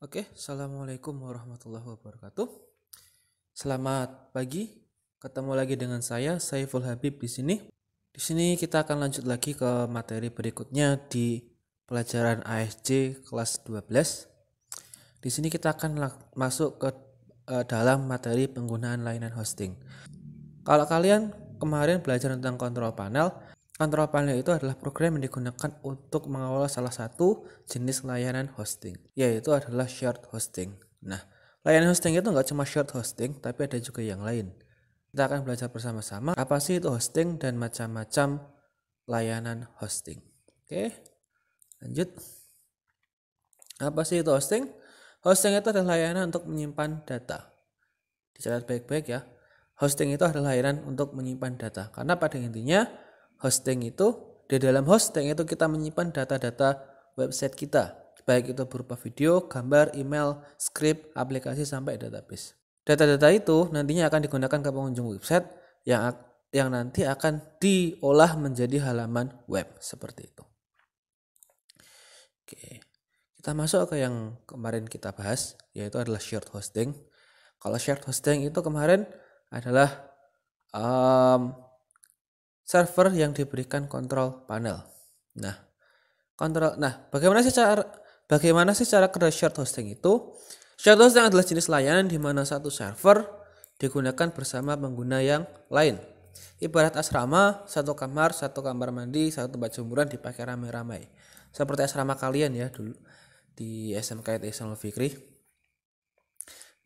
Oke, Assalamualaikum warahmatullahi wabarakatuh. Selamat pagi, ketemu lagi dengan saya Saiful Habib di sini. Di sini kita akan lanjut lagi ke materi berikutnya di pelajaran ASJ kelas 12. Di sini kita akan masuk ke uh, dalam materi penggunaan layanan hosting. Kalau kalian kemarin belajar tentang kontrol panel, Kontrol panel itu adalah program yang digunakan untuk mengawal salah satu jenis layanan hosting, yaitu adalah shared hosting. Nah, layanan hosting itu nggak cuma shared hosting, tapi ada juga yang lain. Kita akan belajar bersama-sama apa sih itu hosting dan macam-macam layanan hosting. Oke, lanjut. Apa sih itu hosting? Hosting itu adalah layanan untuk menyimpan data. Dicatat baik-baik ya. Hosting itu adalah layanan untuk menyimpan data. Karena pada intinya hosting itu di dalam hosting itu kita menyimpan data-data website kita, baik itu berupa video, gambar, email, script, aplikasi sampai database. Data-data itu nantinya akan digunakan ke pengunjung website yang yang nanti akan diolah menjadi halaman web seperti itu. Oke. Kita masuk ke yang kemarin kita bahas yaitu adalah shared hosting. Kalau shared hosting itu kemarin adalah um, server yang diberikan kontrol panel. Nah, kontrol nah, bagaimana sih cara bagaimana sih cara kerja shared hosting itu? Shared hosting adalah jenis layanan di mana satu server digunakan bersama pengguna yang lain. Ibarat asrama, satu kamar, satu kamar mandi, satu tempat jemuran dipakai ramai-ramai. Seperti asrama kalian ya dulu di SMK Islam Fikri.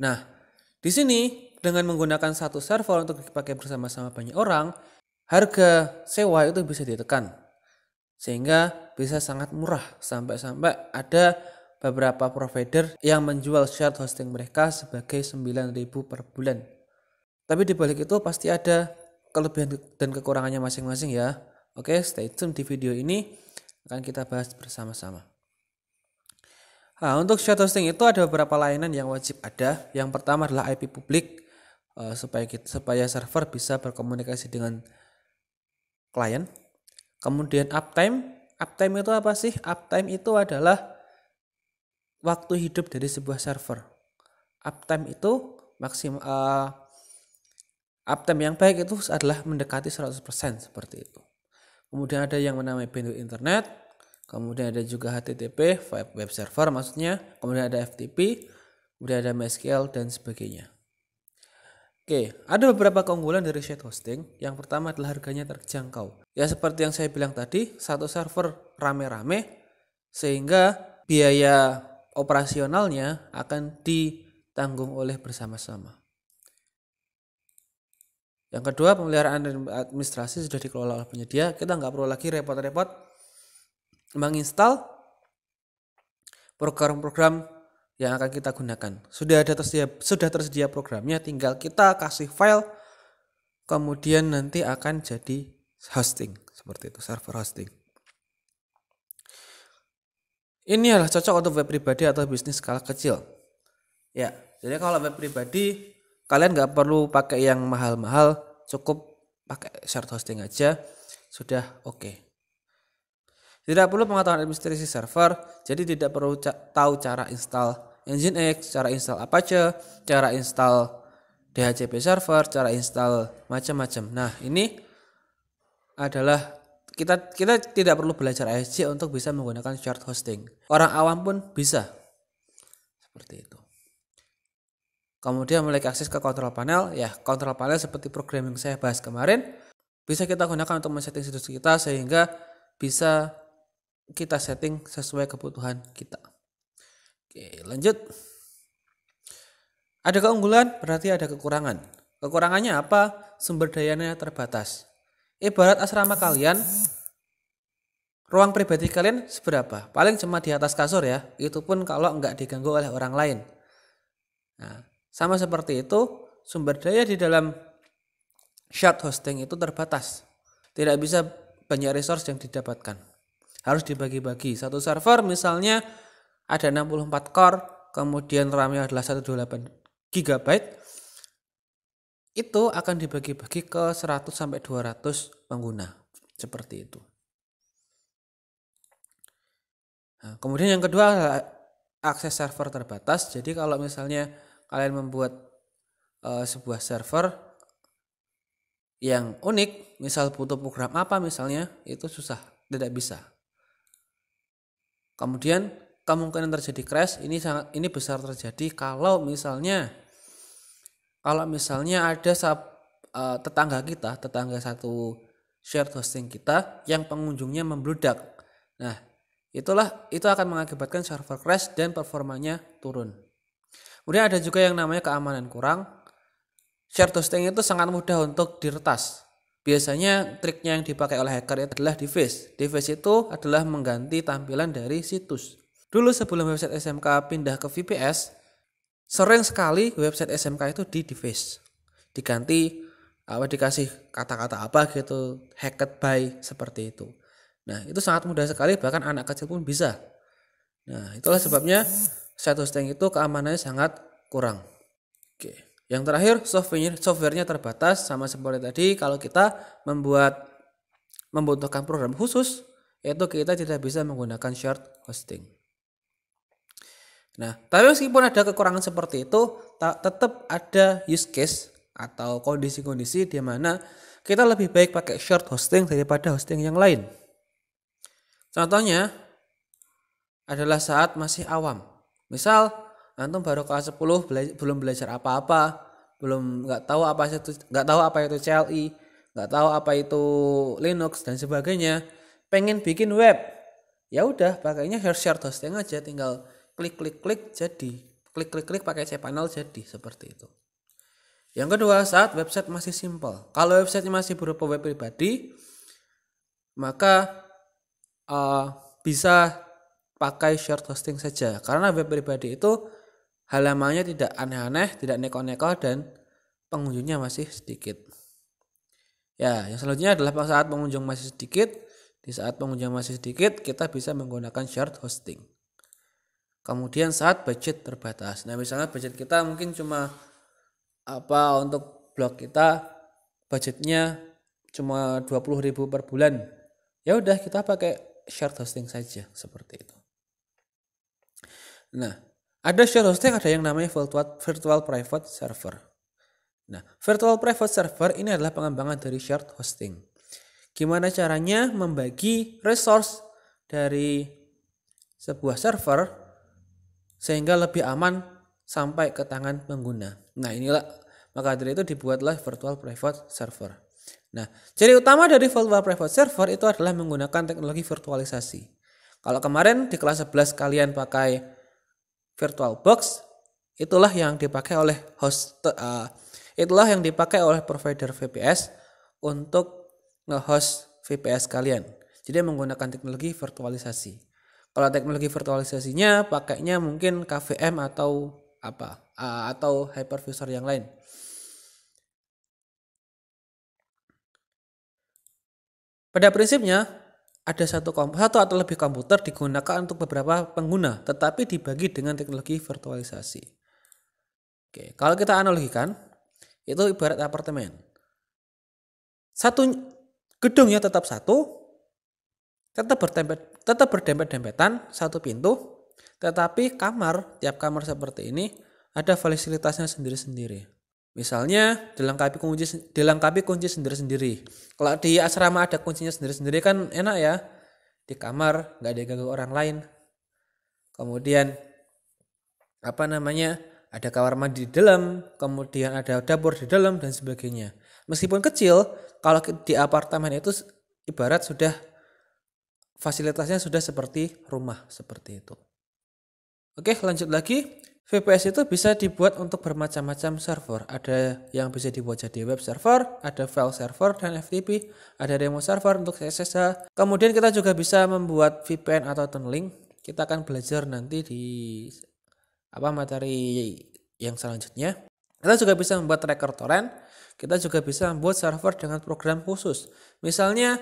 Nah, di sini dengan menggunakan satu server untuk dipakai bersama-sama banyak orang, harga sewa itu bisa ditekan sehingga bisa sangat murah sampai-sampai ada beberapa provider yang menjual shared hosting mereka sebagai 9000 per bulan. Tapi di balik itu pasti ada kelebihan dan kekurangannya masing-masing ya. Oke, stay tune di video ini akan kita bahas bersama-sama. Nah, untuk shared hosting itu ada beberapa layanan yang wajib ada. Yang pertama adalah IP publik eh, supaya kita, supaya server bisa berkomunikasi dengan klien. Kemudian uptime, uptime itu apa sih? Uptime itu adalah waktu hidup dari sebuah server. Uptime itu maksimal uh, eh, uptime yang baik itu adalah mendekati 100% seperti itu. Kemudian ada yang menamai pintu internet, kemudian ada juga HTTP, web server maksudnya, kemudian ada FTP, kemudian ada MySQL dan sebagainya. Oke, ada beberapa keunggulan dari shared hosting. Yang pertama adalah harganya terjangkau. Ya seperti yang saya bilang tadi, satu server rame-rame sehingga biaya operasionalnya akan ditanggung oleh bersama-sama. Yang kedua, pemeliharaan dan administrasi sudah dikelola oleh penyedia. Kita nggak perlu lagi repot-repot menginstal program-program yang akan kita gunakan. Sudah ada tersedia sudah tersedia programnya, tinggal kita kasih file kemudian nanti akan jadi hosting seperti itu, server hosting. Ini adalah cocok untuk web pribadi atau bisnis skala kecil. Ya, jadi kalau web pribadi kalian nggak perlu pakai yang mahal-mahal, cukup pakai shared hosting aja sudah oke. Okay. Tidak perlu pengetahuan administrasi server, jadi tidak perlu ca tahu cara install Nginx, cara install Apache, cara install DHCP server, cara install macam-macam. Nah, ini adalah kita kita tidak perlu belajar ASC untuk bisa menggunakan shared hosting. Orang awam pun bisa. Seperti itu. Kemudian memiliki akses ke control panel, ya control panel seperti programming saya bahas kemarin, bisa kita gunakan untuk men-setting situs kita sehingga bisa kita setting sesuai kebutuhan kita. Oke, lanjut. Ada keunggulan, berarti ada kekurangan. Kekurangannya apa? Sumber dayanya terbatas. Ibarat asrama kalian, ruang pribadi kalian seberapa? Paling cuma di atas kasur ya. Itu pun kalau nggak diganggu oleh orang lain. Nah, sama seperti itu, sumber daya di dalam shared hosting itu terbatas. Tidak bisa banyak resource yang didapatkan harus dibagi-bagi. Satu server misalnya ada 64 core, kemudian RAM-nya adalah 128 GB. Itu akan dibagi-bagi ke 100 sampai 200 pengguna. Seperti itu. Nah, kemudian yang kedua akses server terbatas. Jadi kalau misalnya kalian membuat uh, sebuah server yang unik, misal butuh program apa misalnya, itu susah, tidak bisa. Kemudian kemungkinan terjadi crash ini sangat ini besar terjadi kalau misalnya kalau misalnya ada sub, uh, tetangga kita, tetangga satu shared hosting kita yang pengunjungnya membludak. Nah, itulah itu akan mengakibatkan server crash dan performanya turun. Kemudian ada juga yang namanya keamanan kurang. Shared hosting itu sangat mudah untuk diretas. Biasanya triknya yang dipakai oleh hacker itu adalah device. Device itu adalah mengganti tampilan dari situs. Dulu sebelum website SMK pindah ke VPS, sering sekali website SMK itu di device. Diganti apa dikasih kata-kata apa gitu, hacked by seperti itu. Nah, itu sangat mudah sekali bahkan anak kecil pun bisa. Nah, itulah sebabnya site hosting itu keamanannya sangat kurang. Oke. Okay. Yang terakhir software softwarenya terbatas sama seperti tadi kalau kita membuat membutuhkan program khusus yaitu kita tidak bisa menggunakan shared hosting. Nah, tapi meskipun ada kekurangan seperti itu, tetap ada use case atau kondisi-kondisi di mana kita lebih baik pakai shared hosting daripada hosting yang lain. Contohnya adalah saat masih awam. Misal antum baru kelas 10 bela belum belajar apa-apa belum nggak tahu apa itu nggak tahu apa itu CLI e, nggak tahu apa itu Linux dan sebagainya pengen bikin web ya udah pakainya share hosting aja tinggal klik klik klik jadi klik klik klik pakai cPanel jadi seperti itu yang kedua saat website masih simple kalau website masih berupa web pribadi maka uh, bisa pakai share hosting saja karena web pribadi itu Halamannya tidak aneh-aneh, tidak neko-neko dan pengunjungnya masih sedikit. Ya, yang selanjutnya adalah saat pengunjung masih sedikit. Di saat pengunjung masih sedikit, kita bisa menggunakan short hosting. Kemudian saat budget terbatas. Nah, misalnya budget kita mungkin cuma apa untuk blog kita budgetnya cuma 20.000 per bulan. Ya udah kita pakai short hosting saja seperti itu. Nah, ada share hosting, ada yang namanya virtual, virtual private server. Nah, virtual private server ini adalah pengembangan dari shared hosting. Gimana caranya membagi resource dari sebuah server sehingga lebih aman sampai ke tangan pengguna. Nah, inilah maka dari itu dibuatlah virtual private server. Nah, ciri utama dari virtual private server itu adalah menggunakan teknologi virtualisasi. Kalau kemarin di kelas 11 kalian pakai Virtual Box itulah yang dipakai oleh host uh, itulah yang dipakai oleh provider VPS untuk nge-host VPS kalian. Jadi menggunakan teknologi virtualisasi. Kalau teknologi virtualisasinya pakainya mungkin KVM atau apa uh, atau hypervisor yang lain. Pada prinsipnya ada satu satu atau lebih komputer digunakan untuk beberapa pengguna, tetapi dibagi dengan teknologi virtualisasi. Oke, kalau kita analogikan, itu ibarat apartemen. Satu gedungnya tetap satu, tetap bertempet tetap berdempet-dempetan satu pintu, tetapi kamar tiap kamar seperti ini ada fasilitasnya sendiri-sendiri. Misalnya dilengkapi kunci dilengkapi kunci sendiri-sendiri. Kalau di asrama ada kuncinya sendiri-sendiri kan enak ya. Di kamar nggak ada ganggu orang lain. Kemudian apa namanya? Ada kamar mandi di dalam, kemudian ada dapur di dalam dan sebagainya. Meskipun kecil, kalau di apartemen itu ibarat sudah fasilitasnya sudah seperti rumah seperti itu. Oke, lanjut lagi. VPS itu bisa dibuat untuk bermacam-macam server. Ada yang bisa dibuat jadi web server, ada file server dan FTP, ada demo server untuk SSH. Kemudian kita juga bisa membuat VPN atau tunneling. Kita akan belajar nanti di apa materi yang selanjutnya. Kita juga bisa membuat tracker torrent. Kita juga bisa membuat server dengan program khusus. Misalnya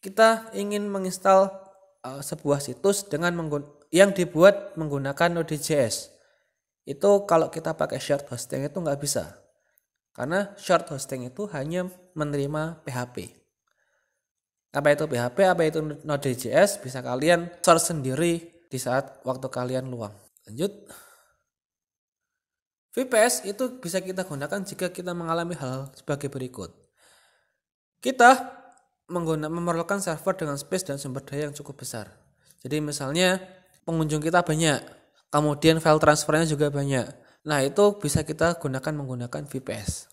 kita ingin menginstal uh, sebuah situs dengan yang dibuat menggunakan Node.js. Itu kalau kita pakai shared hosting itu nggak bisa. Karena shared hosting itu hanya menerima PHP. Apa itu PHP, apa itu Node.js, bisa kalian search sendiri di saat waktu kalian luang. Lanjut. VPS itu bisa kita gunakan jika kita mengalami hal sebagai berikut. Kita menggunakan memerlukan server dengan space dan sumber daya yang cukup besar. Jadi misalnya pengunjung kita banyak, Kemudian file transfernya juga banyak. Nah, itu bisa kita gunakan menggunakan VPS.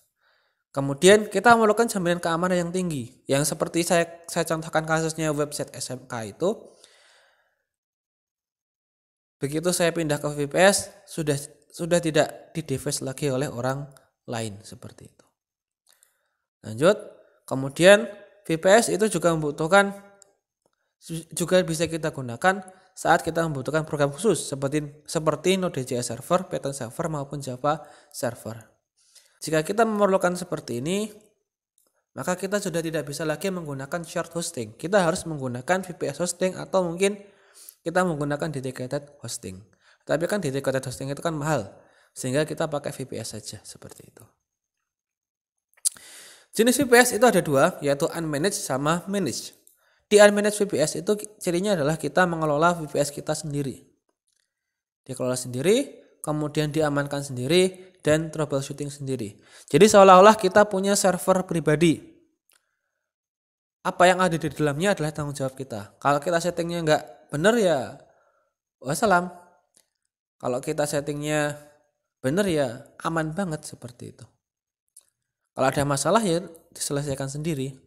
Kemudian kita memerlukan jaminan keamanan yang tinggi. Yang seperti saya saya contohkan kasusnya website SMK itu. Begitu saya pindah ke VPS, sudah sudah tidak di device lagi oleh orang lain seperti itu. Lanjut, kemudian VPS itu juga membutuhkan juga bisa kita gunakan saat kita membutuhkan program khusus seperti seperti Node.js server, Python server maupun Java server. Jika kita memerlukan seperti ini, maka kita sudah tidak bisa lagi menggunakan shared hosting. Kita harus menggunakan VPS hosting atau mungkin kita menggunakan dedicated hosting. Tapi kan dedicated hosting itu kan mahal, sehingga kita pakai VPS saja seperti itu. Jenis VPS itu ada dua, yaitu unmanaged sama managed. Di manage VPS itu cirinya adalah kita mengelola VPS kita sendiri. Dikelola sendiri, kemudian diamankan sendiri dan troubleshooting sendiri. Jadi seolah-olah kita punya server pribadi. Apa yang ada di dalamnya adalah tanggung jawab kita. Kalau kita settingnya nggak benar ya wassalam. Kalau kita settingnya benar ya aman banget seperti itu. Kalau ada masalah ya diselesaikan sendiri.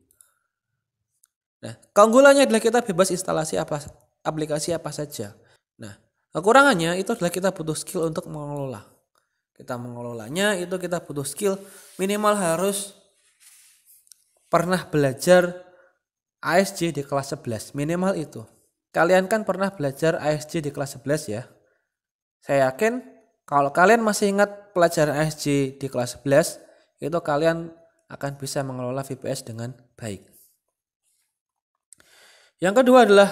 Nah, keunggulannya adalah kita bebas instalasi apa aplikasi apa saja. Nah, kekurangannya itu adalah kita butuh skill untuk mengelola. Kita mengelolanya itu kita butuh skill minimal harus pernah belajar ASJ di kelas 11, minimal itu. Kalian kan pernah belajar ASJ di kelas 11 ya? Saya yakin kalau kalian masih ingat pelajaran ASJ di kelas 11, itu kalian akan bisa mengelola VPS dengan baik. Yang kedua adalah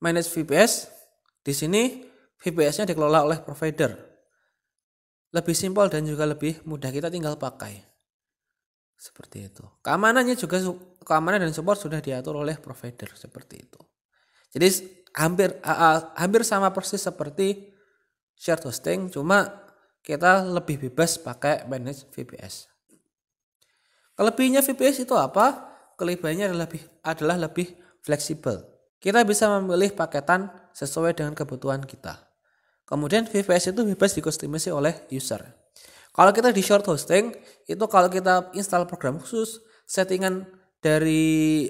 manage VPS. Di sini VPS-nya dikelola oleh provider. Lebih simpel dan juga lebih mudah kita tinggal pakai. Seperti itu. Keamanannya juga keamanan dan support sudah diatur oleh provider seperti itu. Jadi hampir uh, hampir sama persis seperti shared hosting, cuma kita lebih bebas pakai manage VPS. Kelebihannya VPS itu apa? Kelebihannya adalah lebih adalah lebih fleksibel. Kita bisa memilih paketan sesuai dengan kebutuhan kita. Kemudian VPS itu bebas dikustomisasi oleh user. Kalau kita di short hosting, itu kalau kita install program khusus, settingan dari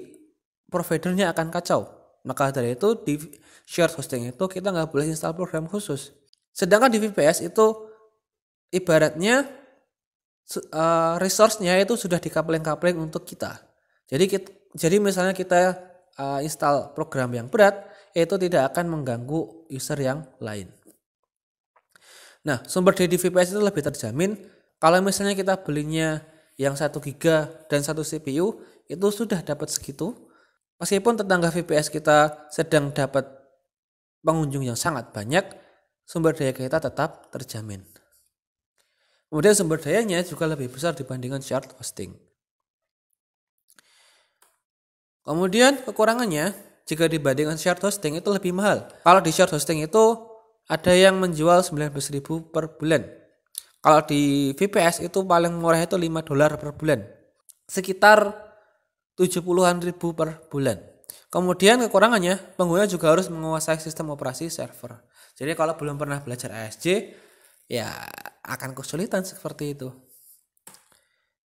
providernya akan kacau. Maka dari itu di short hosting itu kita nggak boleh install program khusus. Sedangkan di VPS itu ibaratnya uh, resource-nya itu sudah dikapling-kapling untuk kita. Jadi kita, jadi misalnya kita uh, install program yang berat, itu tidak akan mengganggu user yang lain. Nah, sumber daya VPS itu lebih terjamin. Kalau misalnya kita belinya yang 1 giga dan 1 CPU, itu sudah dapat segitu. Meskipun tetangga VPS kita sedang dapat pengunjung yang sangat banyak, sumber daya kita tetap terjamin. Kemudian sumber dayanya juga lebih besar dibandingkan short hosting. Kemudian kekurangannya, jika dibandingkan share hosting itu lebih mahal. Kalau di share hosting itu ada yang menjual 19.000 per bulan. Kalau di VPS itu paling murah itu 5 dolar per bulan. Sekitar 70-an ribu per bulan. Kemudian kekurangannya, pengguna juga harus menguasai sistem operasi server. Jadi kalau belum pernah belajar ASJ, ya akan kesulitan seperti itu.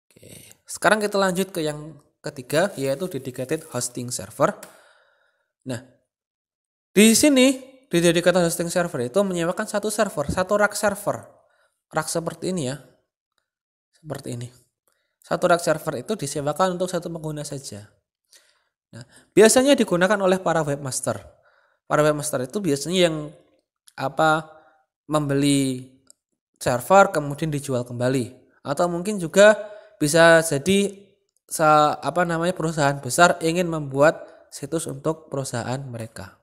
Oke, sekarang kita lanjut ke yang ketiga yaitu dedicated hosting server. Nah, di sini di dedicated hosting server itu menyewakan satu server, satu rack server. rack seperti ini ya. Seperti ini. Satu rack server itu disewakan untuk satu pengguna saja. Nah, biasanya digunakan oleh para webmaster. Para webmaster itu biasanya yang apa membeli server kemudian dijual kembali atau mungkin juga bisa jadi se apa namanya perusahaan besar ingin membuat situs untuk perusahaan mereka.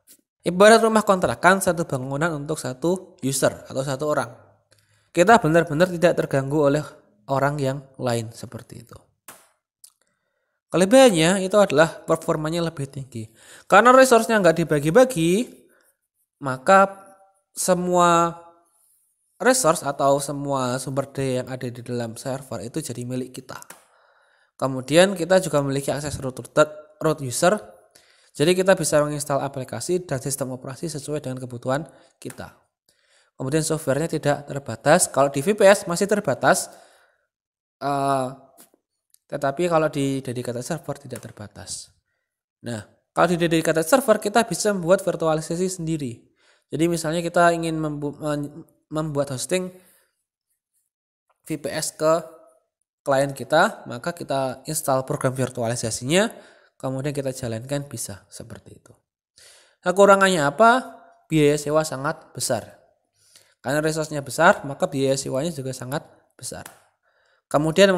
Ibarat rumah kontrakan satu bangunan untuk satu user atau satu orang. Kita benar-benar tidak terganggu oleh orang yang lain seperti itu. Kelebihannya itu adalah performanya lebih tinggi. Karena resource-nya nggak dibagi-bagi, maka semua resource atau semua sumber daya yang ada di dalam server itu jadi milik kita. Kemudian kita juga memiliki akses root, root user. Jadi kita bisa menginstal aplikasi dan sistem operasi sesuai dengan kebutuhan kita. Kemudian softwarenya tidak terbatas. Kalau di VPS masih terbatas, uh, tetapi kalau di dedicated server tidak terbatas. Nah, kalau di dedicated server kita bisa membuat virtualisasi sendiri. Jadi misalnya kita ingin membu membuat hosting VPS ke klien kita, maka kita install program virtualisasinya, kemudian kita jalankan bisa seperti itu. Nah, kurangannya apa? Biaya sewa sangat besar. Karena resource-nya besar, maka biaya sewanya juga sangat besar. Kemudian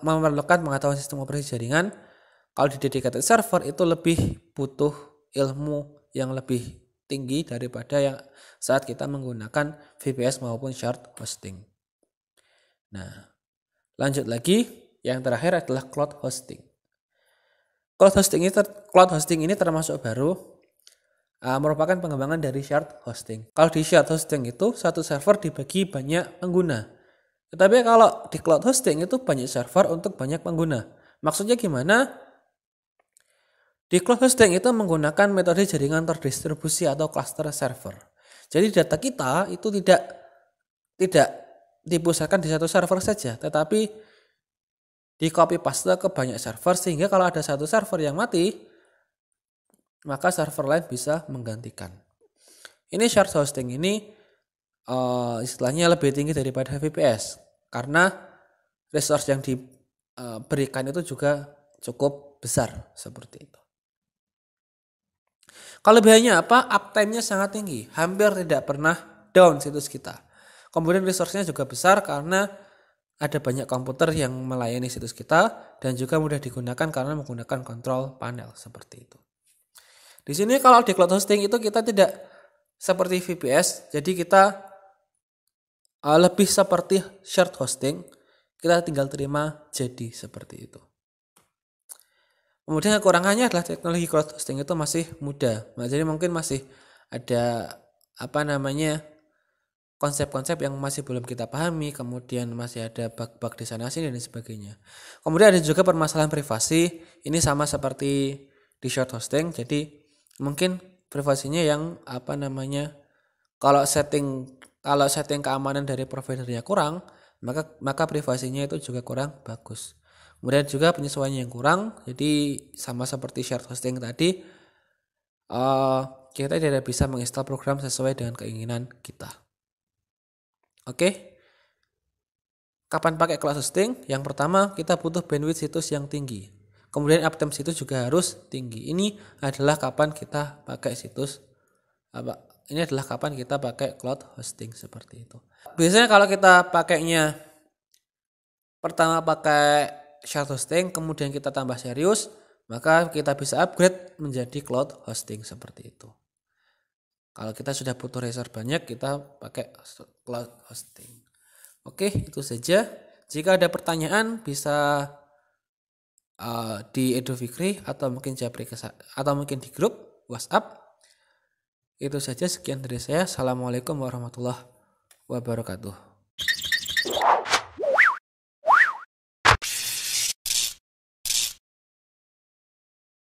memerlukan pengetahuan sistem operasi jaringan. Kalau di dedicated server itu lebih butuh ilmu yang lebih tinggi daripada yang saat kita menggunakan VPS maupun short hosting. Nah, Lanjut lagi, yang terakhir adalah cloud hosting. Cloud hosting ini, cloud hosting ini termasuk baru uh, merupakan pengembangan dari shared hosting. Kalau di shared hosting itu satu server dibagi banyak pengguna. Tetapi kalau di cloud hosting itu banyak server untuk banyak pengguna. Maksudnya gimana? Di cloud hosting itu menggunakan metode jaringan terdistribusi atau cluster server. Jadi data kita itu tidak tidak dipusatkan di satu server saja, tetapi di copy paste ke banyak server sehingga kalau ada satu server yang mati, maka server lain bisa menggantikan. Ini shared hosting ini uh, istilahnya lebih tinggi daripada VPS karena resource yang diberikan itu juga cukup besar seperti itu. Kalau biayanya apa? Uptime-nya sangat tinggi, hampir tidak pernah down situs kita. Kemudian resource-nya juga besar karena ada banyak komputer yang melayani situs kita dan juga mudah digunakan karena menggunakan kontrol panel seperti itu. Di sini kalau di cloud hosting itu kita tidak seperti VPS, jadi kita e, lebih seperti shared hosting. Kita tinggal terima jadi seperti itu. Kemudian kekurangannya adalah teknologi cloud hosting itu masih muda. Nah, jadi mungkin masih ada apa namanya konsep-konsep yang masih belum kita pahami, kemudian masih ada bug-bug di sana sini dan sebagainya. Kemudian ada juga permasalahan privasi, ini sama seperti di short hosting, jadi mungkin privasinya yang apa namanya kalau setting kalau setting keamanan dari providernya kurang, maka maka privasinya itu juga kurang bagus. Kemudian juga penyesuaiannya yang kurang, jadi sama seperti short hosting tadi, uh, kita tidak bisa menginstal program sesuai dengan keinginan kita. Oke. Okay? Kapan pakai cloud hosting? Yang pertama, kita butuh bandwidth situs yang tinggi. Kemudian uptime situs juga harus tinggi. Ini adalah kapan kita pakai situs apa ini adalah kapan kita pakai cloud hosting seperti itu. Biasanya kalau kita pakainya pertama pakai shared hosting, kemudian kita tambah serius, maka kita bisa upgrade menjadi cloud hosting seperti itu. Kalau kita sudah butuh resource banyak, kita pakai cloud hosting. Oke, itu saja. Jika ada pertanyaan bisa uh, di Edo Fikri atau mungkin Jabri atau mungkin di grup WhatsApp. Itu saja sekian dari saya. Assalamualaikum warahmatullahi wabarakatuh.